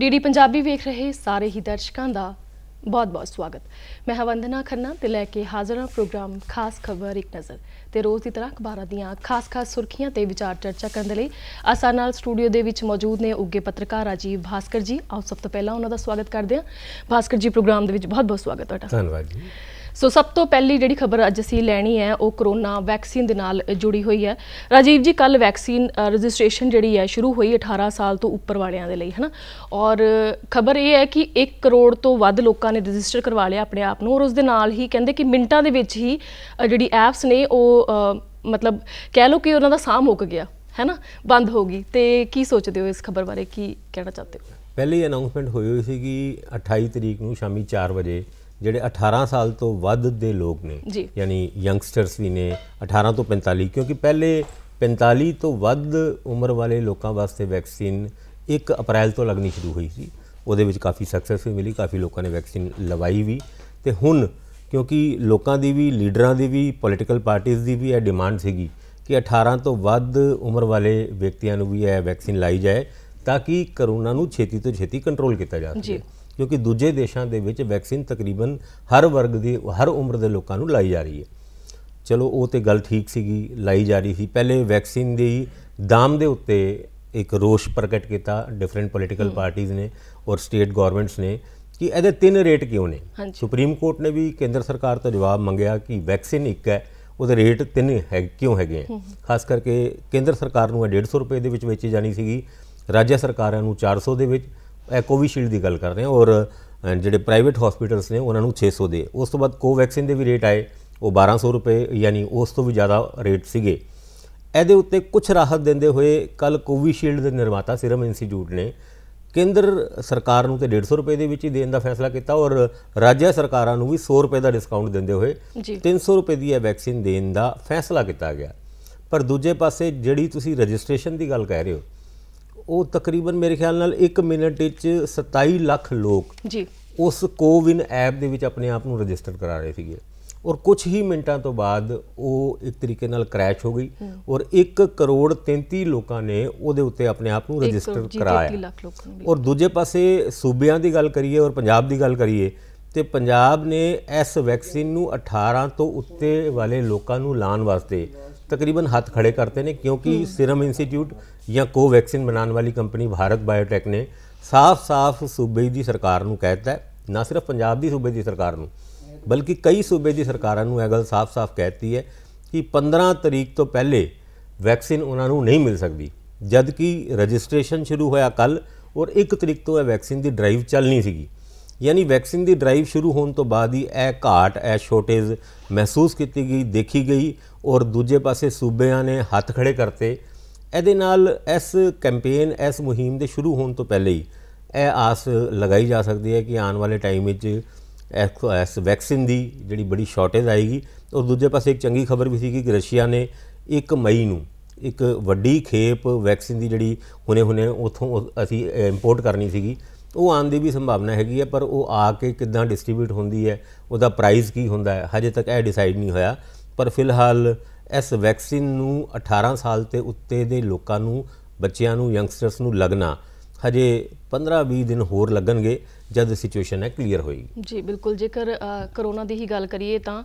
DD Punjabi ਵੇਖ ਰਹੇ ਸਾਰੇ ਹੀ ਦਰਸ਼ਕਾਂ ਦਾ ਬਹੁਤ-ਬਹੁਤ ਸਵਾਗਤ ਮੈਂ ਹਵੰਦਨਾ ਖੰਨਾ ਤੇ ਲੈ ਕੇ ਹਾਜ਼ਰਾਂ ਪ੍ਰੋਗਰਾਮ ਖਾਸ ਖਬਰ ਇੱਕ ਨਜ਼ਰ ਤੇ ਰੋਜ਼ ਦੀ ਤਰ੍ਹਾਂ ਅਖਬਾਰਾਂ ਦੀਆਂ ਖਾਸ-ਖਾਸ ਸੁਰਖੀਆਂ ਤੇ ਵਿਚਾਰ ਚਰਚਾ ਕਰਨ ਦੇ ਲਈ ਅਸਾਂ ਨਾਲ ਸਟੂਡੀਓ ਦੇ ਵਿੱਚ ਮੌਜੂਦ ਨੇ ਉੱਗੇ ਪੱਤਰਕਾਰ ਰਾਜੀਵ ਭਾਸਕਰ ਜੀ ਆਓ ਸਭ ਤੋਂ ਪਹਿਲਾਂ ਉਹਨਾਂ ਦਾ ਸਵਾਗਤ ਕਰਦੇ ਹਾਂ ਭਾਸਕਰ ਜੀ ਪ੍ਰੋਗਰਾਮ ਦੇ ਵਿੱਚ ਬਹੁਤ-ਬਹੁਤ ਸਵਾਗਤ ਤੁਹਾਡਾ ਧੰਨਵਾਦ ਜੀ ਸੋ ਸਭ ਤੋਂ ਪਹਿਲੀ ਜਿਹੜੀ ਖਬਰ ਅੱਜ ਅਸੀਂ ਲੈਣੀ ਹੈ ਉਹ ਕਰੋਨਾ ਵੈਕਸੀਨ ਦੇ ਨਾਲ ਜੁੜੀ ਹੋਈ ਹੈ ਰਾਜੀਵ ਜੀ ਕੱਲ ਵੈਕਸੀਨ ਰਜਿਸਟ੍ਰੇਸ਼ਨ ਜਿਹੜੀ ਹੈ ਸ਼ੁਰੂ ਹੋਈ 18 ਸਾਲ ਤੋਂ ਉੱਪਰ ਵਾਲਿਆਂ ਦੇ ਲਈ ਹਨਾ ਔਰ ਖਬਰ ਇਹ ਹੈ ਕਿ 1 ਕਰੋੜ ਤੋਂ ਵੱਧ ਲੋਕਾਂ ਨੇ ਰਜਿਸਟਰ ਕਰਵਾ ਲਿਆ ਆਪਣੇ ਆਪ ਨੂੰ ਔਰ ਉਸ ਦੇ ਨਾਲ ਹੀ ਕਹਿੰਦੇ ਕਿ ਮਿੰਟਾਂ ਦੇ ਵਿੱਚ ਹੀ ਜਿਹੜੀ ਐਪਸ ਨੇ ਉਹ ਮਤਲਬ ਕਹਿ ਲਓ ਕਿ ਉਹਨਾਂ ਦਾ ਸਾਹ ਮੁੱਕ ਗਿਆ ਹੈਨਾ ਬੰਦ ਹੋ ਗਈ ਤੇ ਕੀ ਸੋਚਦੇ ਹੋ ਇਸ ਖਬਰ ਬਾਰੇ ਕੀ ਕਹਿਣਾ ਚਾਹਤੇ ਹੋ ਪਹਿਲੀ ਅਨਾਉਂਸਮੈਂਟ ਹੋਈ ਹੋਈ ਸੀ ਕਿ 28 ਤਰੀਕ ਨੂੰ ਸ਼ਾਮੀ 4 ਵਜੇ ਜਿਹੜੇ 18 ਸਾਲ ਤੋਂ ਵੱਧ ਦੇ ਲੋਕ ਨੇ ਯਾਨੀ ਯੰਗਸਟਰਸ ਵੀ ਨੇ 18 ਤੋਂ 45 ਕਿਉਂਕਿ ਪਹਿਲੇ 45 ਤੋਂ ਵੱਧ ਉਮਰ ਵਾਲੇ ਲੋਕਾਂ ਵਾਸਤੇ ਵੈਕਸੀਨ 1 ਅਪ੍ਰੈਲ ਤੋਂ ਲੱਗਣੀ ਸ਼ੁਰੂ ਹੋਈ ਸੀ ਉਹਦੇ ਵਿੱਚ ਕਾਫੀ ਸਕਸੈਸ ਵੀ ਮਿਲੀ ਕਾਫੀ ਲੋਕਾਂ ਨੇ ਵੈਕਸੀਨ ਲਵਾਈ ਵੀ ਤੇ ਹੁਣ ਕਿਉਂਕਿ ਲੋਕਾਂ ਦੀ ਵੀ ਲੀਡਰਾਂ ਦੀ ਵੀ ਪੋਲਿਟੀਕਲ ਪਾਰਟੀਆਂ ਦੀ ਵੀ ਇਹ ਡਿਮਾਂਡ ਸੀਗੀ ਕਿ 18 ਤੋਂ ਵੱਧ ਉਮਰ ਵਾਲੇ ਵਿਅਕਤੀਆਂ ਨੂੰ ਵੀ ਇਹ ਵੈਕਸੀਨ ਲਾਈ ਜਾਏ ਤਾਂ ਕਿ ਕਰੋਨਾ ਨੂੰ ਛੇਤੀ ਤੋਂ ਛੇਤੀ ਕੰਟਰੋਲ ਕੀਤਾ ਜਾ ਸਕੇ ਜੀ ਕਿਉਂਕਿ ਦੂਜੇ ਦੇਸ਼ਾਂ ਦੇ ਵਿੱਚ ਵੈਕਸੀਨ ਤਕਰੀਬਨ ਹਰ ਵਰਗ ਦੇ ਹਰ ਉਮਰ ਦੇ ਲੋਕਾਂ ਨੂੰ ਲਾਈ ਜਾ ਰਹੀ ਹੈ ਚਲੋ ਉਹ ਤੇ ਗੱਲ ਠੀਕ ਸੀਗੀ ਲਾਈ ਜਾ ਰਹੀ ਸੀ ਪਹਿਲੇ ਵੈਕਸੀਨ ਦੀ ਦਾਮ ਦੇ ਉੱਤੇ ਇੱਕ ਰੋਸ਼ ਪ੍ਰਗਟ ਕੀਤਾ ਡਿਫਰੈਂਟ ਪੋਲੀਟੀਕਲ ਪਾਰਟੀਆਂ ਨੇ ਔਰ ਸਟੇਟ ਗਵਰਨਮੈਂਟਸ ਨੇ ਕਿ ਇਹਦੇ ਤਿੰਨ ਰੇਟ ਕਿਉਂ ਨੇ ਸੁਪਰੀਮ ਕੋਰਟ ਨੇ ਵੀ ਕੇਂਦਰ ਸਰਕਾਰ ਤੋਂ ਜਵਾਬ ਮੰਗਿਆ ਕਿ ਵੈਕਸੀਨ ਇੱਕ ਹੈ ਉਹਦੇ ਰੇਟ ਤਿੰਨ ਹੈ ਕਿਉਂ ਹੈਗੇ ਆ ਖਾਸ ਕਰਕੇ ਕੇਂਦਰ ਸਰਕਾਰ ਨੂੰ 150 ਰੁਪਏ ਦੇ ਵਿੱਚ ਵੇਚੀ ਜਾਣੀ ਸੀਗੀ ਰਾਜ ਸਰਕਾਰਾਂ ਨੂੰ 400 ਦੇ ਵਿੱਚ ਕੋਵਿਸ਼ੀਲਡ ਦੀ ਗੱਲ ਕਰ ਰਹੇ ਹਾਂ ਔਰ ਜਿਹੜੇ ਪ੍ਰਾਈਵੇਟ ਹਸਪੀਟਲਸ ਨੇ ਉਹਨਾਂ ਨੂੰ 600 ਦੇ ਉਸ ਤੋਂ ਬਾਅਦ ਕੋਵੈਕਸਿਨ ਦੇ ਵੀ ਰੇਟ ਆਏ ਉਹ 1200 ਰੁਪਏ ਯਾਨੀ ਉਸ ਤੋਂ ਵੀ ਜ਼ਿਆਦਾ ਰੇਟ ਸੀਗੇ ਇਹਦੇ ਉੱਤੇ ਕੁਝ ਰਾਹਤ ਦਿੰਦੇ ਹੋਏ ਕੱਲ ਕੋਵਿਸ਼ੀਲਡ ਦੇ ਨਿਰਮਾਤਾ ਸਿਰਮ ਇੰਸਟੀਚਿਊਟ ਨੇ ਕੇਂਦਰ ਸਰਕਾਰ ਨੂੰ ਤੇ 150 ਰੁਪਏ ਦੇ ਵਿੱਚ ਹੀ ਦੇਣ ਦਾ ਫੈਸਲਾ ਕੀਤਾ ਔਰ ਰਾਜ ਸਰਕਾਰਾਂ ਨੂੰ ਵੀ 100 ਰੁਪਏ ਦਾ ਡਿਸਕਾਊਂਟ ਦਿੰਦੇ ਹੋਏ 300 ਰੁਪਏ ਦੀ ਇਹ ਵੈਕਸੀਨ ਦੇਣ ਦਾ ਫੈਸਲਾ ਕੀਤਾ ਗਿਆ ਪਰ ਦੂਜੇ ਪਾਸੇ ਜਿਹੜੀ ਤੁਸੀਂ ਰਜਿਸਟ੍ਰੇਸ਼ਨ ਦੀ ਗੱਲ ਕਹਿ ਰਹੇ ਹੋ ਉਹ ਤਕਰੀਬਨ ਮੇਰੇ ਖਿਆਲ ਨਾਲ 1 ਮਿੰਟ ਵਿੱਚ 27 ਲੱਖ ਲੋਕ ਜੀ ਉਸ ਕੋਵਿਨ ਐਪ ਦੇ ਵਿੱਚ ਆਪਣੇ ਆਪ ਨੂੰ ਰਜਿਸਟਰ ਕਰਾ ਰਹੇ ਸੀਗੇ ਔਰ ਕੁਝ ਹੀ ਮਿੰਟਾਂ ਤੋਂ ਬਾਅਦ ਉਹ ਇੱਕ ਤਰੀਕੇ ਨਾਲ ਕ੍ਰੈਸ਼ ਹੋ ਗਈ ਔਰ 1 ਕਰੋੜ 33 ਲੋਕਾਂ ਨੇ ਉਹਦੇ ਉੱਤੇ ਆਪਣੇ ਆਪ ਨੂੰ ਰਜਿਸਟਰ ਕਰਾਇਆ ਔਰ ਦੂਜੇ ਪਾਸੇ ਸੂਬਿਆਂ ਦੀ ਗੱਲ ਕਰੀਏ ਔਰ ਪੰਜਾਬ ਦੀ ਗੱਲ ਕਰੀਏ ਤੇ ਪੰਜਾਬ ਨੇ ਇਸ ਵੈਕਸੀਨ ਨੂੰ 18 ਤੋਂ ਉੱਤੇ ਵਾਲੇ ਲੋਕਾਂ ਨੂੰ ਲਾਣ ਵਾਸਤੇ ਤਕਰੀਬਨ ਹੱਥ ਖੜੇ ਕਰਤੇ ਨੇ ਕਿਉਂਕਿ ਸਿਰਮ ਇੰਸਟੀਚਿਊਟ ਜਾਂ ਕੋਵੈਕਸਿਨ ਬਣਾਉਣ ਵਾਲੀ ਕੰਪਨੀ ਭਾਰਤ ਬਾਇਓਟੈਕ ਨੇ ਸਾਫ਼-ਸਾਫ਼ ਸੂਬੇ ਦੀ ਸਰਕਾਰ ਨੂੰ ਕਹਿਤਾ ਹੈ ਨਾ ਸਿਰਫ ਪੰਜਾਬ ਦੀ ਸੂਬੇ ਦੀ ਸਰਕਾਰ ਨੂੰ ਬਲਕਿ ਕਈ ਸੂਬੇ ਦੀ ਸਰਕਾਰਾਂ ਨੂੰ ਇਹ ਗੱਲ ਸਾਫ਼-ਸਾਫ਼ ਕਹਿਤੀ ਹੈ ਕਿ 15 ਤਰੀਕ ਤੋਂ ਪਹਿਲੇ ਵੈਕਸੀਨ ਉਹਨਾਂ ਨੂੰ ਨਹੀਂ ਮਿਲ ਸਕਦੀ ਜਦ ਕਿ ਰਜਿਸਟ੍ਰੇਸ਼ਨ ਸ਼ੁਰੂ ਹੋਇਆ ਕੱਲ ਔਰ 1 ਤਰੀਕ ਤੋਂ ਇਹ ਵੈਕਸੀਨ ਦੀ ਡਰਾਈਵ ਚੱਲਣੀ ਸੀਗੀ ਯਾਨੀ ਵੈਕਸੀਨ ਦੀ ਡਰਾਈਵ ਸ਼ੁਰੂ ਹੋਣ ਤੋਂ ਬਾਅਦ ਹੀ ਇਹ ਘਾਟ ਇਹ ਸ਼ੋਰਟੇਜ ਮਹਿਸੂਸ ਕੀਤੀ ਗਈ ਦੇਖੀ ਗਈ ਔਰ ਦੂਜੇ ਪਾਸੇ ਸੂਬਿਆਂ ਨੇ ਹੱਥ ਖੜੇ ਕਰਤੇ ਇਹਦੇ ਨਾਲ ਇਸ ਕੈਂਪੇਨ ਇਸ ਮੁਹਿੰਮ ਦੇ ਸ਼ੁਰੂ ਹੋਣ ਤੋਂ ਪਹਿਲੇ ਹੀ ਇਹ ਆਸ ਲਗਾਈ ਜਾ ਸਕਦੀ ਹੈ ਕਿ ਆਉਣ ਵਾਲੇ ਟਾਈਮ ਵਿੱਚ ਇਸ ਵੈਕਸੀਨ ਦੀ ਜਿਹੜੀ ਬੜੀ ਸ਼ੋਰਟੇਜ ਆਏਗੀ ਔਰ ਦੂਜੇ ਪਾਸੇ ਇੱਕ ਚੰਗੀ ਖਬਰ ਵੀ ਸੀ ਕਿ ਰਸ਼ੀਆ ਨੇ 1 ਮਈ ਨੂੰ ਇੱਕ ਵੱਡੀ ਖੇਪ ਵੈਕਸੀਨ ਦੀ ਜਿਹੜੀ ਹੁਣੇ-ਹੁਣੇ ਉਥੋਂ ਅਸੀਂ ਇੰਪੋਰਟ ਕਰਨੀ ਸੀਗੀ ਉਹ ਆਉਣ ਦੀ ਵੀ ਸੰਭਾਵਨਾ ਹੈਗੀ ਹੈ ਪਰ ਉਹ ਆ ਕੇ ਕਿਦਾਂ ਡਿਸਟ੍ਰੀਬਿਊਟ ਹੁੰਦੀ ਹੈ ਉਹਦਾ ਪ੍ਰਾਈਸ ਕੀ ਹੁੰਦਾ ਹੈ ਹਜੇ ਤੱਕ ਇਹ ਡਿਸਾਈਡ ਨਹੀਂ ਹੋਇਆ ਪਰ ਫਿਲਹਾਲ ਇਸ ਵੈਕਸੀਨ ਨੂੰ 18 ਸਾਲ ਤੇ ਉੱਤੇ ਦੇ ਲੋਕਾਂ ਨੂੰ ਬੱਚਿਆਂ ਨੂੰ ਯੰਗਸਟਰਸ ਨੂੰ ਲੱਗਣਾ ਹਜੇ 15-20 ਦਿਨ ਹੋਰ ਲੱਗਣਗੇ ਜਦ ਸਿਚੁਏਸ਼ਨ ਹੈ ਕਲੀਅਰ ਹੋਏਗੀ ਜੀ ਬਿਲਕੁਲ ਜੇਕਰ ਕਰੋਨਾ ਦੀ ਹੀ ਗੱਲ ਕਰੀਏ ਤਾਂ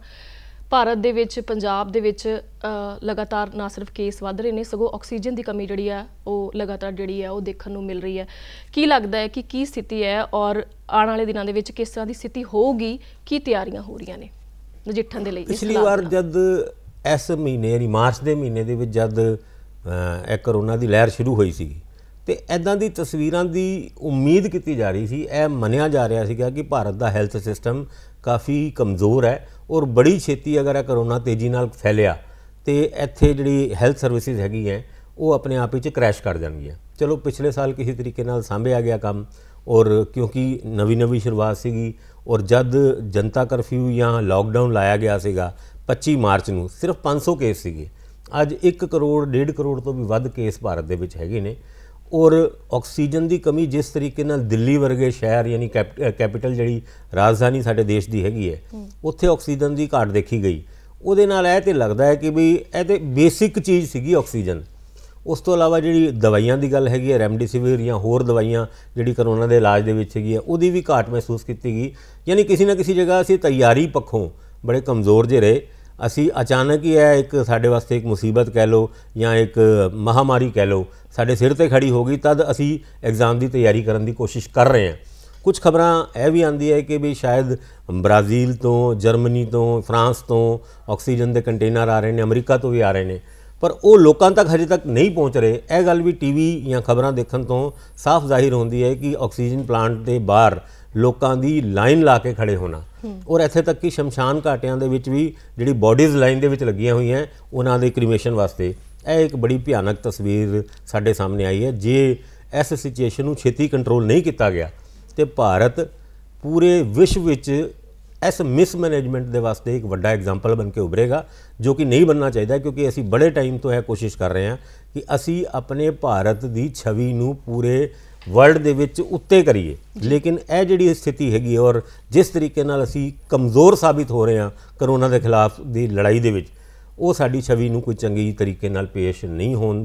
ਭਾਰਤ ਦੇ ਵਿੱਚ ਪੰਜਾਬ ਦੇ ਵਿੱਚ ਲਗਾਤਾਰ ਨਾ ਸਿਰਫ ਕੇਸ ਵੱਧ ਰਹੇ ਨੇ ਸਗੋਂ ਆਕਸੀਜਨ ਦੀ ਕਮੀ ਜਿਹੜੀ ਆ ਉਹ ਲਗਾਤਾਰ ਜਿਹੜੀ ਆ ਉਹ ਦੇਖਣ ਨੂੰ ਮਿਲ ਰਹੀ ਹੈ ਕੀ ਲੱਗਦਾ ਹੈ ਕਿ ਕੀ ਸਥਿਤੀ ਹੈ ਔਰ ਆਉਣ ਵਾਲੇ ਦਿਨਾਂ ਦੇ ਵਿੱਚ ਕਿਸ ਤਰ੍ਹਾਂ ਦੀ ਸਥਿਤੀ ਹੋਊਗੀ ਕੀ ਤਿਆਰੀਆਂ ਹੋ ਰਹੀਆਂ ਨੇ ਨਜਿੱਠਣ ਦੇ ਲਈ ਪਿਛਲੀ ਵਾਰ ਜਦ ਇਸ ਮਹੀਨੇ ਯਾਨੀ ਮਾਰਚ ਦੇ ਮਹੀਨੇ ਦੇ ਵਿੱਚ ਜਦ ਇਹ ਕਰੋਨਾ ਦੀ ਲਹਿਰ ਸ਼ੁਰੂ ਹੋਈ ਸੀ ਤੇ ਐਦਾਂ ਦੀ ਤਸਵੀਰਾਂ ਦੀ ਉਮੀਦ ਕੀਤੀ ਜਾ ਰਹੀ ਸੀ ਇਹ ਮੰਨਿਆ ਜਾ ਰਿਹਾ ਸੀਗਾ ਕਿ ਭਾਰਤ ਦਾ ਹੈਲਥ ਸਿਸਟਮ ਕਾਫੀ ਕਮਜ਼ੋਰ ਹੈ ਔਰ ਬੜੀ ਛੇਤੀ ਅਗਰ ਇਹ ਕਰੋਨਾ ਤੇਜ਼ੀ ਨਾਲ ਫੈਲਿਆ ਤੇ ਇੱਥੇ ਜਿਹੜੀ ਹੈਲਥ ਸਰਵਿਸਿਜ਼ ਹੈਗੀ ਹੈ ਉਹ ਆਪਣੇ ਆਪ ਵਿੱਚ ਕ੍ਰੈਸ਼ ਕਰ ਜਾਣਗੀਆਂ ਚਲੋ ਪਿਛਲੇ ਸਾਲ ਕਿਸੇ ਤਰੀਕੇ ਨਾਲ ਸਾਂਭਿਆ ਗਿਆ ਕੰਮ ਔਰ ਕਿਉਂਕਿ ਨਵੀਂ ਨਵੀਂ ਸ਼ੁਰੂਆਤ ਸੀਗੀ ਔਰ ਜਦ ਜਨਤਾ ਕਰਫਿਊ ਜਾਂ ਲਾਕਡਾਊਨ ਲਾਇਆ ਗਿਆ ਸੀਗਾ 25 ਮਾਰਚ ਨੂੰ ਸਿਰਫ 500 ਕੇਸ ਸੀਗੇ ਅੱਜ 1 ਕਰੋੜ 1.5 ਕਰੋੜ ਤੋਂ ਵੀ ਵੱਧ ਕੇਸ ਭਾਰਤ ਦੇ ਵਿੱਚ ਹੈਗੇ ਨੇ ਔਰ ਆਕਸੀਜਨ ਦੀ ਕਮੀ ਜਿਸ ਤਰੀਕੇ ਨਾਲ ਦਿੱਲੀ ਵਰਗੇ ਸ਼ਹਿਰ ਯਾਨੀ ਕੈਪੀਟਲ ਜਿਹੜੀ ਰਾਜਧਾਨੀ ਸਾਡੇ ਦੇਸ਼ ਦੀ ਹੈਗੀ ਹੈ ਉੱਥੇ ਆਕਸੀਜਨ ਦੀ ਘਾਟ ਦੇਖੀ ਗਈ ਉਹਦੇ ਨਾਲ ਇਹ ਤੇ ਲੱਗਦਾ ਹੈ ਕਿ ਵੀ ਇਹ ਤੇ ਬੇਸਿਕ ਚੀਜ਼ ਸੀਗੀ ਆਕਸੀਜਨ ਉਸ ਤੋਂ ਇਲਾਵਾ ਜਿਹੜੀ ਦਵਾਈਆਂ ਦੀ ਗੱਲ ਹੈਗੀ ਹੈ ਰੈਮਡੇਸਿਵਿਰ ਜਾਂ ਹੋਰ ਦਵਾਈਆਂ ਜਿਹੜੀ ਕਰੋਨਾ ਦੇ ਇਲਾਜ ਦੇ ਵਿੱਚ ਹੈਗੀ ਹੈ ਉਹਦੀ ਵੀ ਘਾਟ ਮਹਿਸੂਸ ਕੀਤੀ ਗਈ ਯਾਨੀ ਕਿਸੇ ਨਾ ਕਿਸੇ ਜਗ੍ਹਾ ਅਸੀਂ ਤਿਆਰੀ ਪੱਖੋਂ ਬੜੇ ਕਮਜ਼ੋਰ ਜੇ ਰਹੇ ਅਸੀਂ ਅਚਾਨਕ ਹੀ ਇਹ ਇੱਕ ਸਾਡੇ ਵਾਸਤੇ ਇੱਕ ਮੁਸੀਬਤ ਕਹਿ ਲੋ ਜਾਂ ਇੱਕ ਮਹਾਮਾਰੀ ਕਹਿ ਲੋ ਸਾਡੇ ਸਿਰ ਤੇ ਖੜੀ ਹੋ ਗਈ ਤਦ ਅਸੀਂ ਐਗਜ਼ਾਮ ਦੀ ਤਿਆਰੀ ਕਰਨ ਦੀ ਕੋਸ਼ਿਸ਼ ਕਰ ਰਹੇ ਹਾਂ ਕੁਝ ਖਬਰਾਂ ਇਹ ਵੀ ਆਂਦੀ ਹੈ ਕਿ ਵੀ ਸ਼ਾਇਦ ਬ੍ਰਾਜ਼ੀਲ ਤੋਂ ਜਰਮਨੀ ਤੋਂ ਫਰਾਂਸ ਤੋਂ ਆਕਸੀਜਨ ਦੇ ਕੰਟੇਨਰ ਆ ਰਹੇ ਨੇ ਅਮਰੀਕਾ ਤੋਂ ਵੀ ਆ ਰਹੇ ਨੇ ਪਰ ਉਹ ਲੋਕਾਂ ਤੱਕ ਹਜੇ ਤੱਕ ਨਹੀਂ ਪਹੁੰਚ ਰਹੇ ਇਹ ਗੱਲ ਵੀ ਟੀਵੀ ਜਾਂ ਖਬਰਾਂ ਦੇਖਣ ਤੋਂ ਸਾਫ਼ ਜ਼ਾਹਿਰ ਹੁੰਦੀ ਹੈ ਕਿ ਆਕਸੀਜਨ ਪਲਾਂਟ ਦੇ ਬਾਹਰ ਲੋਕਾਂ ਦੀ ਲਾਈਨ ਲਾ ਕੇ ਖੜੇ ਹੋਣਾ ਔਰ ਇੱਥੇ ਤੱਕ ਕਿ ਸ਼ਮਸ਼ਾਨ ਘਾਟਿਆਂ ਦੇ ਵਿੱਚ ਵੀ ਜਿਹੜੀ ਬਾਡੀਜ਼ ਲਾਈਨ ਦੇ ਵਿੱਚ ਲੱਗੀਆਂ ਹੋਈਆਂ ਉਹਨਾਂ ਦੇ ਕ੍ਰੀਮੇਸ਼ਨ ਵਾਸਤੇ ਇਹ ਇੱਕ ਬੜੀ ਭਿਆਨਕ ਤਸਵੀਰ ਸਾਡੇ ਸਾਹਮਣੇ ਆਈ ਹੈ ਜੇ ਇਸ ਸਿਚੁਏਸ਼ਨ ਨੂੰ ਛੇਤੀ ਕੰਟਰੋਲ ਨਹੀਂ ਕੀਤਾ ਗਿਆ ਤੇ ਭਾਰਤ ਪੂਰੇ ਵਿਸ਼ਵ ਵਿੱਚ ਇਸ ਮਿਸਮੈਨੇਜਮੈਂਟ ਦੇ ਵਾਸਤੇ ਇੱਕ ਵੱਡਾ ਐਗਜ਼ਾਮਪਲ ਬਣ ਕੇ ਉਭਰੇਗਾ ਜੋ ਕਿ ਨਹੀਂ ਬੰਨਣਾ ਚਾਹੀਦਾ ਕਿਉਂਕਿ ਅਸੀਂ ਬੜੇ ਟਾਈਮ ਤੋਂ ਇਹ ਕੋਸ਼ਿਸ਼ ਕਰ ਰਹੇ ਹਾਂ ਕਿ ਅਸੀਂ ਆਪਣੇ ਭਾਰਤ ਦੀ ਛਵੀ ਨੂੰ ਪੂਰੇ ਵਰਲਡ ਦੇ ਵਿੱਚ ਉੱਤੇ ਕਰੀਏ ਲੇਕਿਨ ਇਹ ਜਿਹੜੀ ਸਥਿਤੀ ਹੈਗੀ ਔਰ ਜਿਸ ਤਰੀਕੇ ਨਾਲ ਅਸੀਂ ਕਮਜ਼ੋਰ ਸਾਬਿਤ ਹੋ ਰਹੇ ਹਾਂ ਕਰੋਨਾ ਦੇ ਖਿਲਾਫ ਦੀ ਲੜਾਈ ਦੇ ਵਿੱਚ ਉਹ ਸਾਡੀ ਛਵੀ ਨੂੰ ਕੋਈ ਚੰਗੀ ਤਰੀਕੇ ਨਾਲ ਪੇਸ਼ ਨਹੀਂ ਹੋਣ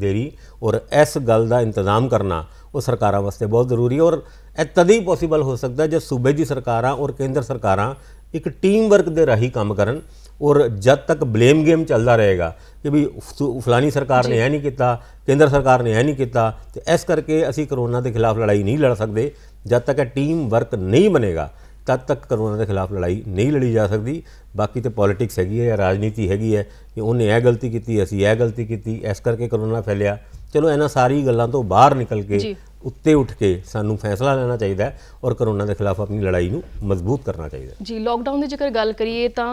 ਦੇਰੀ ਔਰ ਇਸ ਗੱਲ ਦਾ ਇੰਤਜ਼ਾਮ ਕਰਨਾ ਉਹ ਸਰਕਾਰਾਂ ਵਾਸਤੇ ਬਹੁਤ ਜ਼ਰੂਰੀ ਹੈ ਔਰ ਇਹ ਤਦੀ ਪੋਸੀਬਲ ਹੋ ਸਕਦਾ ਜੇ ਸੂਬੇ ਦੀ ਸਰਕਾਰਾਂ ਔਰ ਕੇਂਦਰ ਸਰਕਾਰਾਂ ਇੱਕ ਟੀਮ ਵਰਕ ਦੇ ਰਾਹੀਂ ਕੰਮ ਕਰਨ ਔਰ ਜਦ ਤੱਕ ਬਲੇਮ ਗੇਮ ਚੱਲਦਾ ਰਹੇਗਾ ਕਿ ਵੀ ਫਲਾਨੀ ਸਰਕਾਰ ਨੇ ਇਹ ਨਹੀਂ ਕੀਤਾ ਕੇਂਦਰ ਸਰਕਾਰ ਨੇ ਇਹ ਨਹੀਂ ਕੀਤਾ ਤੇ ਇਸ ਕਰਕੇ ਅਸੀਂ ਕਰੋਨਾ ਦੇ ਖਿਲਾਫ ਲੜਾਈ ਨਹੀਂ ਲੜ ਸਕਦੇ ਜਦ ਤੱਕ ਇਹ ਟੀਮ ਵਰਕ ਨਹੀਂ ਬਣੇਗਾ ਤਦ ਤੱਕ ਕਰੋਨਾ ਦੇ ਖਿਲਾਫ ਲੜਾਈ ਨਹੀਂ ਲੜੀ ਜਾ ਸਕਦੀ ਬਾਕੀ ਤੇ ਪੋਲਿਟਿਕਸ ਹੈਗੀ ਹੈ ਰਾਜਨੀਤੀ ਹੈਗੀ ਹੈ ਕਿ ਉਹਨੇ ਇਹ ਗਲਤੀ ਕੀਤੀ ਅਸੀਂ ਇਹ ਗਲਤੀ ਕੀਤੀ ਇਸ ਕਰਕੇ ਕਰੋਨਾ ਫੈਲਿਆ ਚਲੋ ਇਹਨਾਂ ਸਾਰੀ ਗੱਲਾਂ ਤੋਂ ਬਾਹਰ ਨਿਕਲ ਕੇ ਉੱਤੇ ਉੱਠ ਕੇ ਸਾਨੂੰ ਫੈਸਲਾ ਲੈਣਾ ਚਾਹੀਦਾ ਹੈ ਔਰ ਕਰੋਨਾ ਦੇ ਖਿਲਾਫ ਆਪਣੀ ਲੜਾਈ ਨੂੰ ਮਜ਼ਬੂਤ ਕਰਨਾ ਚਾਹੀਦਾ ਹੈ ਜੀ ਲਾਕਡਾਊਨ ਦੀ ਜੇਕਰ ਗੱਲ ਕਰੀਏ ਤਾਂ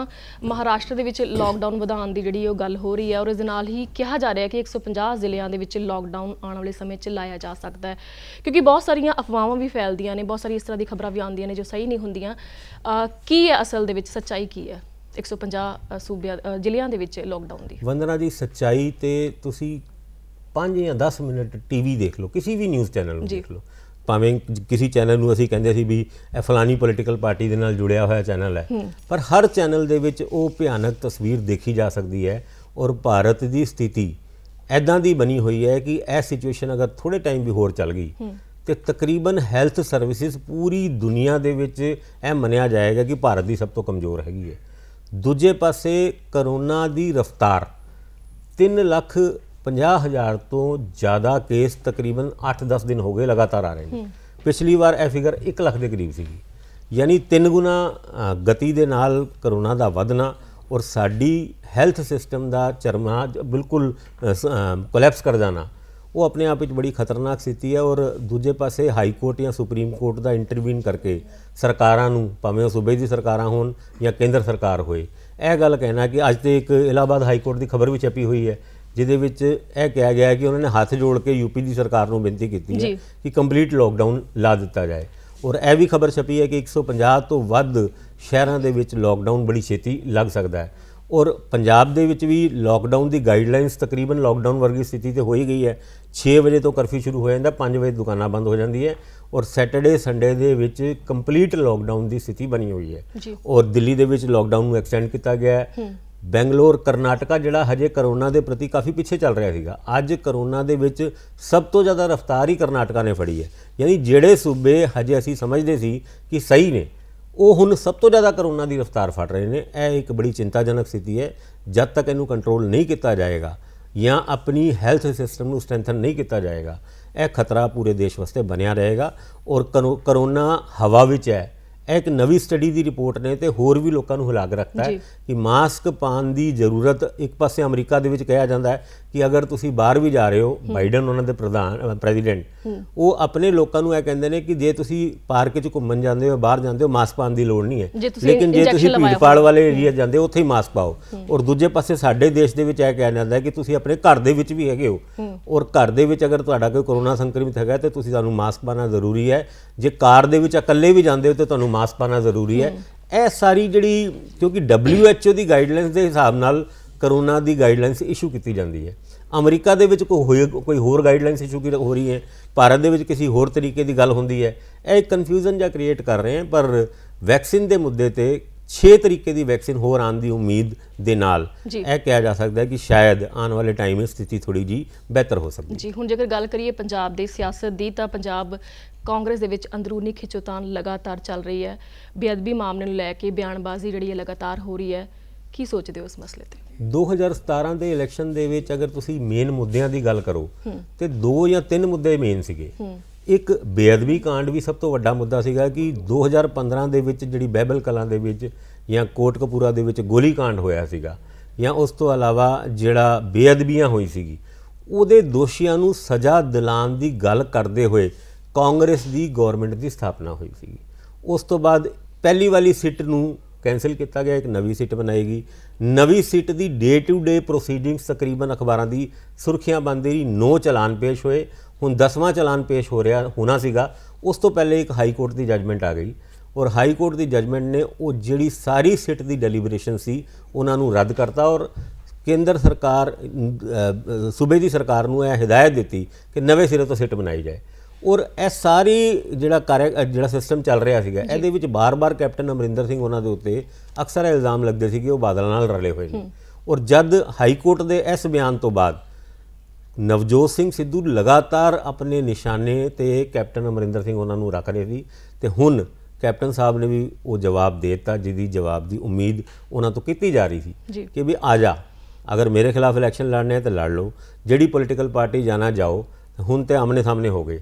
ਮਹਾਰਾਸ਼ਟਰ ਦੇ ਵਿੱਚ ਲਾਕਡਾਊਨ ਵਧਾਉਣ ਦੀ ਜਿਹੜੀ ਉਹ ਗੱਲ ਹੋ ਰਹੀ ਹੈ ਔਰ ਇਸ ਦੇ ਨਾਲ ਹੀ ਕਿਹਾ ਜਾ ਰਿਹਾ ਹੈ ਕਿ 150 ਜ਼ਿਲ੍ਹਿਆਂ ਦੇ ਵਿੱਚ ਲਾਕਡਾਊਨ ਆਉਣ ਵਾਲੇ ਸਮੇਂ 'ਚ ਲਾਇਆ ਜਾ ਸਕਦਾ ਹੈ ਕਿਉਂਕਿ ਬਹੁਤ ਸਾਰੀਆਂ ਅਫਵਾਹਾਂ ਵੀ ਫੈਲਦੀਆਂ ਨੇ ਬਹੁਤ ਸਾਰੀ ਇਸ ਤਰ੍ਹਾਂ ਦੀ ਖਬਰਾਂ ਵੀ ਆਉਂਦੀਆਂ ਨੇ ਜੋ ਸਹੀ ਨਹੀਂ ਹੁੰਦੀਆਂ ਕੀ ਹੈ ਅਸਲ ਦੇ ਵਿੱਚ ਸੱਚਾਈ ਕੀ ਹੈ 150 ਸੂਬਿਆਂ ਜ਼ਿਲ੍ਹਿਆਂ ਦੇ ਵਿੱਚ ਲਾਕਡਾਊਨ ਦੀ ਵੰਦਨਾ ਜੀ ਸੱਚਾਈ ਤੇ ਤੁਸੀਂ 5 ਜਾਂ 10 ਮਿੰਟ ਟੀਵੀ ਦੇਖ ਲਓ ਕਿਸੇ ਵੀ ਨਿਊਜ਼ ਚੈਨਲ ਨੂੰ ਦੇਖ ਲਓ ਭਾਵੇਂ ਕਿਸੇ ਚੈਨਲ ਨੂੰ ਅਸੀਂ ਕਹਿੰਦੇ ਸੀ ਵੀ ਇਹ ਫਲਾਨੀ ਪੋਲੀਟੀਕਲ ਪਾਰਟੀ ਦੇ ਨਾਲ ਜੁੜਿਆ ਹੋਇਆ ਚੈਨਲ ਹੈ ਪਰ ਹਰ ਚੈਨਲ ਦੇ ਵਿੱਚ ਉਹ ਭਿਆਨਕ ਤਸਵੀਰ ਦੇਖੀ ਜਾ ਸਕਦੀ ਹੈ ਔਰ ਭਾਰਤ ਦੀ ਸਥਿਤੀ ਐਦਾਂ ਦੀ ਬਣੀ ਹੋਈ ਹੈ ਕਿ ਇਹ ਸਿਚੁਏਸ਼ਨ ਅਗਰ ਥੋੜੇ ਟਾਈਮ ਵੀ ਹੋਰ ਚੱਲ ਗਈ ਤੇ ਤਕਰੀਬਨ ਹੈਲਥ ਸਰਵਿਸਿਜ਼ ਪੂਰੀ ਦੁਨੀਆ ਦੇ ਵਿੱਚ ਇਹ ਮੰਨਿਆ ਜਾਏਗਾ ਕਿ ਭਾਰਤ ਦੀ ਸਭ ਤੋਂ ਕਮਜ਼ੋਰ ਹੈਗੀ ਹੈ ਦੂਜੇ ਪਾਸੇ ਕਰੋਨਾ ਦੀ ਰਫ਼ਤਾਰ 3 ਲੱਖ 50000 ਤੋਂ ਜ਼ਿਆਦਾ ਕੇਸ ਤਕਰੀਬਨ 8-10 ਦਿਨ ਹੋ ਗਏ ਲਗਾਤਾਰ ਆ ਰਹੇ ਨੇ ਪਿਛਲੀ ਵਾਰ ਇਹ ਫਿਗਰ 1 ਲੱਖ ਦੇ ਕਰੀਬ ਸੀਗੀ ਯਾਨੀ ਤਿੰਨ ਗੁਣਾ ਗਤੀ ਦੇ ਨਾਲ ਕਰੋਨਾ ਦਾ ਵਧਣਾ ਔਰ ਸਾਡੀ ਹੈਲਥ ਸਿਸਟਮ ਦਾ ਚਰਮਾ ਬਿਲਕੁਲ ਕੋਲੈਪਸ ਕਰ ਜਾਣਾ ਉਹ ਆਪਣੇ ਆਪ ਵਿੱਚ ਬੜੀ ਖਤਰਨਾਕ ਸਥਿਤੀ ਹੈ ਔਰ ਦੂਜੇ ਪਾਸੇ ਹਾਈ ਕੋਰਟ ਜਾਂ ਸੁਪਰੀਮ ਕੋਰਟ ਦਾ ਇੰਟਰਵੀਨ ਕਰਕੇ ਸਰਕਾਰਾਂ ਨੂੰ ਭਾਵੇਂ ਉਹ ਸੂਬੇ ਦੀ ਸਰਕਾਰਾਂ ਹੋਣ ਜਾਂ ਕੇਂਦਰ ਸਰਕਾਰ ਹੋਏ ਇਹ ਗੱਲ ਕਹਿਣਾ ਕਿ ਅੱਜ ਤੇ ਇੱਕ ਇਲਾਹਾਬਾਦ ਹਾਈ ਕੋਰਟ ਦੀ ਖਬਰ ਵੀ ਛਪੀ ਹੋਈ ਹੈ ਜਿਹਦੇ ਵਿੱਚ ਇਹ ਕਿਹਾ ਗਿਆ ਕਿ ਉਹਨਾਂ ਨੇ ਹੱਥ ਜੋੜ ਕੇ ਯੂਪੀ ਦੀ ਸਰਕਾਰ ਨੂੰ ਬੇਨਤੀ ਕੀਤੀ ਹੈ ਕਿ ਕੰਪਲੀਟ ਲਾਕਡਾਊਨ ਲਾ ਦਿੱਤਾ ਜਾਏ ਔਰ ਇਹ ਵੀ ਖਬਰ ਛਪੀ ਹੈ ਕਿ 150 ਤੋਂ ਵੱਧ ਸ਼ਹਿਰਾਂ ਦੇ ਵਿੱਚ ਲਾਕਡਾਊਨ ਬੜੀ ਛੇਤੀ ਲੱਗ ਸਕਦਾ ਹੈ ਔਰ ਪੰਜਾਬ ਦੇ ਵਿੱਚ ਵੀ ਲਾਕਡਾਊਨ ਦੀ ਗਾਈਡਲਾਈਨਸ ਤਕਰੀਬਨ ਲਾਕਡਾਊਨ ਵਰਗੀ ਸਥਿਤੀ ਤੇ ਹੋਈ ਗਈ ਹੈ 6 ਵਜੇ ਤੋਂ ਕਰਫਿਊ ਸ਼ੁਰੂ ਹੋ ਜਾਂਦਾ 5 ਵਜੇ ਦੁਕਾਨਾਂ ਬੰਦ ਹੋ ਜਾਂਦੀ ਹੈ ਔਰ ਸੈਟਰਡੇ ਸੰਡੇ ਦੇ ਵਿੱਚ ਕੰਪਲੀਟ ਲਾਕਡਾਊਨ ਦੀ ਸਥਿਤੀ ਬਣੀ ਹੋਈ ਹੈ ਔਰ ਦਿੱਲੀ ਦੇ ਵਿੱਚ ਲਾਕਡਾਊਨ ਨੂੰ ਐਕਸਟੈਂਡ ਕੀਤਾ ਗਿਆ ਹੈ ਬੈਂਗਲੌਰ ਕਰਨਾਟਕਾ ਜਿਹੜਾ ਹਜੇ ਕਰੋਨਾ ਦੇ ਪ੍ਰਤੀ ਕਾਫੀ ਪਿੱਛੇ ਚੱਲ ਰਿਹਾ ਸੀਗਾ ਅੱਜ ਕਰੋਨਾ ਦੇ ਵਿੱਚ ਸਭ ਤੋਂ ਜ਼ਿਆਦਾ ਰਫ਼ਤਾਰ ਹੀ ਕਰਨਾਟਕਾ ਨੇ ਫੜੀ ਹੈ ਯਾਨੀ ਜਿਹੜੇ ਸੂਬੇ ਹਜੇ ਅਸੀਂ ਸਮਝਦੇ ਸੀ ਕਿ ਸਹੀ ਨੇ ਉਹ ਹੁਣ ਸਭ ਤੋਂ ਜ਼ਿਆਦਾ ਕਰੋਨਾ ਦੀ ਰਫ਼ਤਾਰ ਫੜ ਰਹੇ ਨੇ ਇਹ ਇੱਕ ਬੜੀ ਚਿੰਤਾਜਨਕ ਸਥਿਤੀ ਹੈ ਜਦ ਤੱਕ ਇਹਨੂੰ ਕੰਟਰੋਲ ਨਹੀਂ ਕੀਤਾ ਜਾਏਗਾ ਜਾਂ ਆਪਣੀ ਹੈਲਥ ਸਿਸਟਮ ਨੂੰ ਸਟਰੈਂਥਨ ਨਹੀਂ ਕੀਤਾ ਜਾਏਗਾ ਇਹ ਖਤਰਾ ਪੂਰੇ ਦੇਸ਼ ਵਾਸਤੇ ਬਣਿਆ ਰਹੇਗਾ ਔਰ ਕਰੋਨਾ ਹਵਾ ਵਿੱਚ ਹੈ ਇਹ ਇੱਕ ਨਵੀਂ ਸਟੱਡੀ ਦੀ ਰਿਪੋਰਟ ਨੇ ਤੇ ਹੋਰ ਵੀ ਲੋਕਾਂ ਨੂੰ ਹਲਾਗ ਰੱਖਦਾ ਹੈ ਕਿ ਮਾਸਕ ਪਾਣ ਦੀ ਜ਼ਰੂਰਤ ਇੱਕ ਪਾਸੇ ਅਮਰੀਕਾ ਦੇ ਵਿੱਚ ਕਿਹਾ ਜਾਂਦਾ ਹੈ ਕਿ ਅਗਰ ਤੁਸੀਂ ਬਾਹਰ ਵੀ ਜਾ ਰਹੇ ਹੋ ਬਾਈਡਨ ਉਹਨਾਂ ਦੇ ਪ੍ਰਧਾਨ ਪ੍ਰੈਜ਼ੀਡੈਂਟ ਉਹ ਆਪਣੇ ਲੋਕਾਂ ਨੂੰ ਇਹ ਕਹਿੰਦੇ ਨੇ ਕਿ ਜੇ ਤੁਸੀਂ ਪਾਰਕ 'ਚ ਘੁੰਮਣ ਜਾਂਦੇ ਹੋ ਬਾਹਰ ਜਾਂਦੇ ਹੋ ਮਾਸਕ ਪਾਉਣ ਦੀ ਲੋੜ ਨਹੀਂ ਹੈ ਲੇਕਿਨ ਜੇ ਤੁਸੀਂ ਭੀੜਪਾੜ ਵਾਲੇ ਏਰੀਆ ਜਾਂਦੇ ਹੋ ਉੱਥੇ ਹੀ ਮਾਸਕ ਪਾਓ ਔਰ ਦੂਜੇ ਪਾਸੇ ਸਾਡੇ ਦੇਸ਼ ਦੇ ਵਿੱਚ ਇਹ ਕਿਹਾ ਜਾਂਦਾ ਹੈ ਕਿ ਤੁਸੀਂ ਆਪਣੇ ਘਰ ਦੇ ਵਿੱਚ ਵੀ ਹੈਗੇ ਹੋ ਔਰ ਘਰ ਦੇ ਵਿੱਚ ਅਗਰ ਤੁਹਾਡਾ ਕੋਈ ਕੋਰੋਨਾ ਸੰਕਰਮਿਤ ਹੈਗਾ ਤੇ ਤੁਸੀਂ ਤੁਹਾਨੂੰ ਮਾਸਕ ਪਾਣਾ ਜ਼ਰੂਰੀ ਹੈ ਜੇ ਕਾਰ ਦੇ ਵਿੱਚ ਇਕੱਲੇ ਵੀ ਜਾਂਦੇ ਹੋ ਤੇ ਤੁਹਾਨੂੰ ਮਾਸਕ ਪਾਣਾ ਜ਼ਰੂਰੀ ਹੈ ਇਹ ਸਾਰੀ ਜਿਹੜੀ ਕਿਉਂਕਿ WHO ਦੀ ਗਾਈਡਲਾਈਨਸ ਦੇ ਹਿਸਾਬ ਨਾਲ ਕਰੋਨਾ ਦੀ ਗਾਈਡਲਾਈਨਸ ਇਸ਼ੂ ਕੀਤੀ ਜਾਂਦੀ ਹੈ ਅਮਰੀਕਾ ਦੇ ਵਿੱਚ ਕੋਈ ਕੋਈ ਹੋਰ ਗਾਈਡਲਾਈਨਸ ਇਸ਼ੂ ਕੀ ਹੋ ਰਹੀ ਹੈ ਭਾਰਤ ਦੇ ਵਿੱਚ ਕਿਸੇ ਹੋਰ ਤਰੀਕੇ ਦੀ ਗੱਲ ਹੁੰਦੀ ਹੈ ਇਹ ਕਨਫਿਊਜ਼ਨ ਜਾਂ ਕ੍ਰੀਏਟ ਕਰ ਰਹੇ ਹਨ ਪਰ ਵੈਕਸੀਨ ਦੇ ਮੁੱਦੇ ਤੇ 6 ਤਰੀਕੇ ਦੀ ਵੈਕਸੀਨ ਹੋਰ ਆਉਣ ਦੀ ਉਮੀਦ ਦੇ ਨਾਲ ਇਹ ਕਿਹਾ ਜਾ ਸਕਦਾ ਹੈ ਕਿ ਸ਼ਾਇਦ ਆਉਣ ਵਾਲੇ ਟਾਈਮ ਵਿੱਚ ਸਥਿਤੀ ਥੋੜੀ ਜੀ ਬਿਹਤਰ ਹੋ ਸਕਦੀ ਹੈ ਜੀ ਹੁਣ ਜੇਕਰ ਗੱਲ ਕਰੀਏ ਪੰਜਾਬ ਦੇ ਸਿਆਸਤ ਦੀ ਤਾਂ ਪੰਜਾਬ ਕਾਂਗਰਸ ਦੇ ਵਿੱਚ ਅੰਦਰੂਨੀ ਖਿੱਚੋਤਾਨ ਲਗਾਤਾਰ ਚੱਲ ਰਹੀ ਹੈ ਬੇਅਦਬੀ ਮਾਮਲੇ ਨੂੰ ਲੈ ਕੇ ਬਿਆਨਬਾਜ਼ੀ ਜਿਹੜੀ ਹੈ ਲਗਾਤਾਰ ਹੋ ਰਹੀ ਹੈ ਕੀ ਸੋਚਦੇ ਹੋ ਇਸ ਮਸਲੇ ਤੇ 2017 ਦੇ ਇਲੈਕਸ਼ਨ ਦੇ ਵਿੱਚ ਅਗਰ ਤੁਸੀਂ ਮੇਨ ਮੁੱਦਿਆਂ ਦੀ ਗੱਲ ਕਰੋ ਤੇ ਦੋ ਜਾਂ ਤਿੰਨ ਮੁੱਦੇ ਮੇਨ ਸੀਗੇ ਇੱਕ ਬੇਅਦਬੀ ਕਾਂਡ ਵੀ ਸਭ ਤੋਂ ਵੱਡਾ ਮੁੱਦਾ ਸੀਗਾ ਕਿ 2015 ਦੇ ਵਿੱਚ ਜਿਹੜੀ ਬਹਿਬਲ ਕਲਾਂ ਦੇ ਵਿੱਚ ਜਾਂ ਕੋਟਕਪੂਰਾ ਦੇ ਵਿੱਚ ਗੋਲੀ ਕਾਂਡ ਹੋਇਆ ਸੀਗਾ ਜਾਂ ਉਸ ਤੋਂ ਇਲਾਵਾ ਜਿਹੜਾ ਬੇਅਦਬੀਆਂ ਹੋਈ ਸੀਗੀ ਉਹਦੇ ਦੋਸ਼ੀਆਂ ਨੂੰ ਸਜ਼ਾ ਦਿਲਾਉਣ ਦੀ ਗੱਲ ਕਰਦੇ ਹੋਏ ਕਾਂਗਰਸ ਦੀ ਗਵਰਨਮੈਂਟ ਦੀ ਸਥਾਪਨਾ ਹੋਈ ਸੀ ਉਸ ਤੋਂ ਬਾਅਦ ਪਹਿਲੀ ਵਾਲੀ ਸਿੱਟ ਨੂੰ ਕੈਨਸਲ ਕੀਤਾ ਗਿਆ ਇੱਕ ਨਵੀਂ ਸੀਟ ਬਣਾਏਗੀ ਨਵੀਂ ਸੀਟ ਦੀ ਡੇ ਟੂ ਡੇ ਪ੍ਰੋਸੀਡਿੰਗਸ ਤਕਰੀਬਨ ਅਖਬਾਰਾਂ ਦੀ ਸੁਰਖੀਆਂ ਬੰਦੇ ਦੀ ਨੋ ਚਲਾਨ ਪੇਸ਼ ਹੋਏ ਹੁਣ 10ਵਾਂ ਚਲਾਨ ਪੇਸ਼ ਹੋ ਰਿਹਾ ਹੋਣਾ ਸੀਗਾ ਉਸ ਤੋਂ ਪਹਿਲੇ ਇੱਕ ਹਾਈ ਕੋਰਟ ਦੀ ਜੱਜਮੈਂਟ ਆ ਗਈ ਔਰ ਹਾਈ ਕੋਰਟ ਦੀ ਜੱਜਮੈਂਟ ਨੇ ਉਹ ਜਿਹੜੀ ਸਾਰੀ ਸੀਟ ਦੀ ਡੈਲੀਬਰੇਸ਼ਨ ਸੀ ਉਹਨਾਂ ਨੂੰ ਰੱਦ ਕਰਤਾ ਔਰ ਕੇਂਦਰ ਸਰਕਾਰ ਸੂਬੇ ਦੀ ਸਰਕਾਰ ਨੂੰ ਇਹ ਹਦਾਇਤ ਦਿੱਤੀ ਕਿ ਨਵੇਂ ਸਿਰੇ ਤੋਂ ਸੀਟ ਬਣਾਈ ਜਾਏ ਔਰ ਇਹ ਸਾਰੀ ਜਿਹੜਾ ਕਾਰ ਜਿਹੜਾ ਸਿਸਟਮ ਚੱਲ ਰਿਹਾ ਸੀਗਾ ਇਹਦੇ ਵਿੱਚ ਬਾਰ-ਬਾਰ ਕੈਪਟਨ ਅਮਰਿੰਦਰ ਸਿੰਘ ਉਹਨਾਂ ਦੇ ਉੱਤੇ ਅਕਸਰ ਇਲਜ਼ਾਮ ਲੱਗਦੇ ਸੀ ਕਿ ਉਹ ਬਾਦਲ ਨਾਲ ਰਲੇ ਹੋਏ ਨੇ ਔਰ ਜਦ ਹਾਈ ਕੋਰਟ ਦੇ ਇਸ ਬਿਆਨ ਤੋਂ ਬਾਅਦ ਨਵਜੋਤ ਸਿੰਘ ਸਿੱਧੂ ਲਗਾਤਾਰ ਆਪਣੇ ਨਿਸ਼ਾਨੇ ਤੇ ਕੈਪਟਨ ਅਮਰਿੰਦਰ ਸਿੰਘ ਉਹਨਾਂ ਨੂੰ ਰੱਖ ਰਹੇ ਸੀ ਤੇ ਹੁਣ ਕੈਪਟਨ ਸਾਹਿਬ ਨੇ ਵੀ ਉਹ ਜਵਾਬ ਦੇ ਦਿੱਤਾ ਜਿਹਦੀ ਜਵਾਬ ਦੀ ਉਮੀਦ ਉਹਨਾਂ ਤੋਂ ਕੀਤੀ ਜਾ ਰਹੀ ਸੀ ਕਿ ਵੀ ਆ ਜਾ ਅਗਰ ਮੇਰੇ ਖਿਲਾਫ ਇਲੈਕਸ਼ਨ ਲੜਨੇ ਹੈ ਤਾਂ ਲੜ ਲਓ ਜਿਹੜੀ ਪੋਲੀਟੀਕਲ ਪਾਰਟੀ ਜਾਣਾ ਜਾਓ ਹੁਣ ਤੇ ਆਮਨੇ ਸਾਹਮਣੇ ਹੋ ਗਏ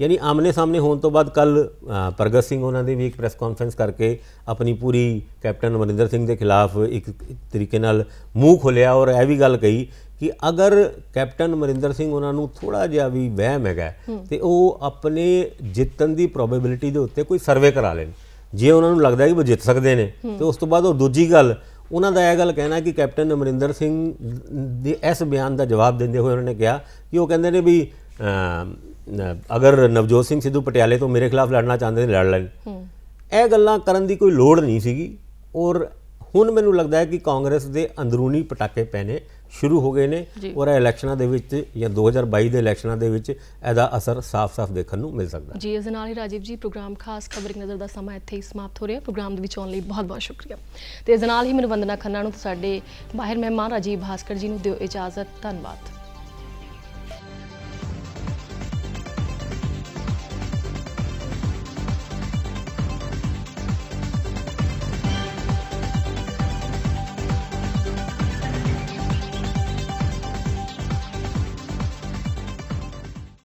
ਯਾਨੀ ਆਮਨੇ ਸਾਹਮਣੇ ਹੋਣ ਤੋਂ ਬਾਅਦ ਕੱਲ ਪ੍ਰਗਤ ਸਿੰਘ ਉਹਨਾਂ ਦੀ ਵੀ ਇੱਕ ਪ੍ਰੈਸ ਕਾਨਫਰੰਸ ਕਰਕੇ ਆਪਣੀ ਪੂਰੀ ਕੈਪਟਨ ਅਮਰਿੰਦਰ ਸਿੰਘ ਦੇ ਖਿਲਾਫ ਇੱਕ ਤਰੀਕੇ ਨਾਲ ਮੂੰਹ ਖੋਲਿਆ ਔਰ ਇਹ ਵੀ ਗੱਲ ਕਹੀ ਕਿ ਅਗਰ ਕੈਪਟਨ ਅਮਰਿੰਦਰ ਸਿੰਘ ਉਹਨਾਂ ਨੂੰ ਥੋੜਾ ਜਿਹਾ ਵੀ ਵਹਿਮ ਹੈਗਾ ਤੇ ਉਹ ਆਪਣੇ ਜਿੱਤਣ ਦੀ ਪ੍ਰੋਬੈਬਿਲਿਟੀ ਦੇ ਉੱਤੇ ਕੋਈ ਸਰਵੇ ਕਰਾ ਲੈਣ ਜੇ ਉਹਨਾਂ ਨੂੰ ਲੱਗਦਾ ਕਿ ਉਹ ਜਿੱਤ ਸਕਦੇ ਨੇ ਤੇ ਉਸ ਤੋਂ ਬਾਅਦ ਉਹ ਦੂਜੀ ਗੱਲ ਉਹਨਾਂ ਦਾ ਇਹ ਗੱਲ ਕਹਿਣਾ ਕਿ ਕੈਪਟਨ ਅਮਰਿੰਦਰ ਸਿੰਘ ਦੇ ਇਸ ਬਿਆਨ ਦਾ ਜਵਾਬ ਦਿੰਦੇ ਹੋਏ ਉਹਨਾਂ ਨੇ ਕਿਹਾ ਕਿ ਉਹ ਕਹਿੰਦੇ ਨੇ ਵੀ ਅਗਰ ਨਵਜੋਤ ਸਿੰਘ ਸਿੱਧੂ ਪਟਿਆਲੇ ਤੋਂ ਮੇਰੇ ਖਿਲਾਫ ਲੜਨਾ ਚਾਹੁੰਦੇ ਨੇ ਲੜ ਲੈਣ ਇਹ ਗੱਲਾਂ ਕਰਨ ਦੀ ਕੋਈ ਲੋੜ ਨਹੀਂ ਸੀਗੀ ਔਰ ਹੁਣ ਮੈਨੂੰ ਲੱਗਦਾ ਹੈ ਕਿ ਕਾਂਗਰਸ ਦੇ ਅੰਦਰੂਨੀ ਪਟਾਕੇ ਪੈਨੇ ਸ਼ੁਰੂ ਹੋ ਗਏ ਨੇ ਔਰ ਇਹ ਇਲੈਕਸ਼ਨਾਂ ਦੇ ਵਿੱਚ ਜਾਂ 2022 ਦੇ ਇਲੈਕਸ਼ਨਾਂ ਦੇ ਵਿੱਚ ਇਹਦਾ ਅਸਰ ਸਾਫ਼-ਸਾਫ਼ ਦੇਖਣ ਨੂੰ ਮਿਲ ਸਕਦਾ ਜੀ ਇਸ ਨਾਲ ਹੀ ਰਾਜੀਵ ਜੀ ਪ੍ਰੋਗਰਾਮ ਖਾਸ ਖਬਰਿੰਗ ਨਜ਼ਰ ਦਾ ਸਮਾਂ ਇੱਥੇ ਹੀ ਸਮਾਪਤ ਹੋ ਰਿਹਾ ਪ੍ਰੋਗਰਾਮ ਦੇ ਵਿੱਚ ਆਉਣ ਲਈ ਬਹੁਤ-ਬਹੁਤ ਸ਼ੁਕਰੀਆ ਤੇ ਇਸ ਨਾਲ ਹੀ ਵੰਦਨਾ ਖੰਨਾ ਨੂੰ ਤੇ ਸਾਡੇ ਬਾਹਰ ਮਹਿਮਾਨ ਰਾਜੀਵ ਭਾਸਕਰ ਜੀ ਨੂੰ ਦਿਓ ਇਜਾਜ਼ਤ ਧੰਨਵਾਦ